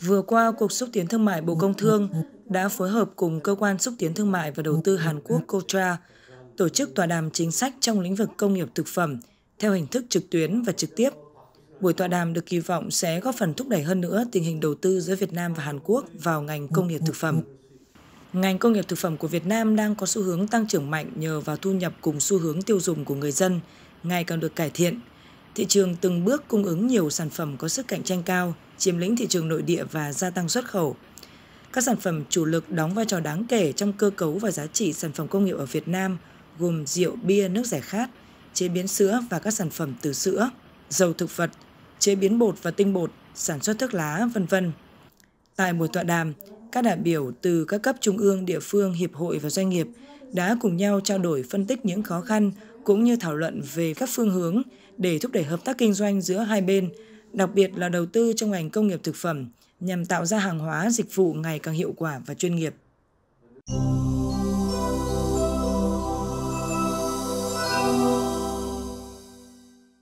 Vừa qua, Cục Xúc tiến Thương mại Bộ Công Thương đã phối hợp cùng Cơ quan Xúc tiến Thương mại và Đầu tư Hàn Quốc COTRA tổ chức tọa đàm chính sách trong lĩnh vực công nghiệp thực phẩm theo hình thức trực tuyến và trực tiếp. Buổi tọa đàm được kỳ vọng sẽ góp phần thúc đẩy hơn nữa tình hình đầu tư giữa Việt Nam và Hàn Quốc vào ngành công nghiệp thực phẩm. Ngành công nghiệp thực phẩm của Việt Nam đang có xu hướng tăng trưởng mạnh nhờ vào thu nhập cùng xu hướng tiêu dùng của người dân ngày càng được cải thiện – Thị trường từng bước cung ứng nhiều sản phẩm có sức cạnh tranh cao, chiếm lĩnh thị trường nội địa và gia tăng xuất khẩu. Các sản phẩm chủ lực đóng vai trò đáng kể trong cơ cấu và giá trị sản phẩm công nghiệp ở Việt Nam gồm rượu, bia, nước giải khát, chế biến sữa và các sản phẩm từ sữa, dầu thực vật, chế biến bột và tinh bột, sản xuất thuốc lá, vân vân. Tại buổi tọa đàm, các đại biểu từ các cấp trung ương, địa phương, hiệp hội và doanh nghiệp đã cùng nhau trao đổi phân tích những khó khăn cũng như thảo luận về các phương hướng để thúc đẩy hợp tác kinh doanh giữa hai bên, đặc biệt là đầu tư trong ngành công nghiệp thực phẩm nhằm tạo ra hàng hóa dịch vụ ngày càng hiệu quả và chuyên nghiệp.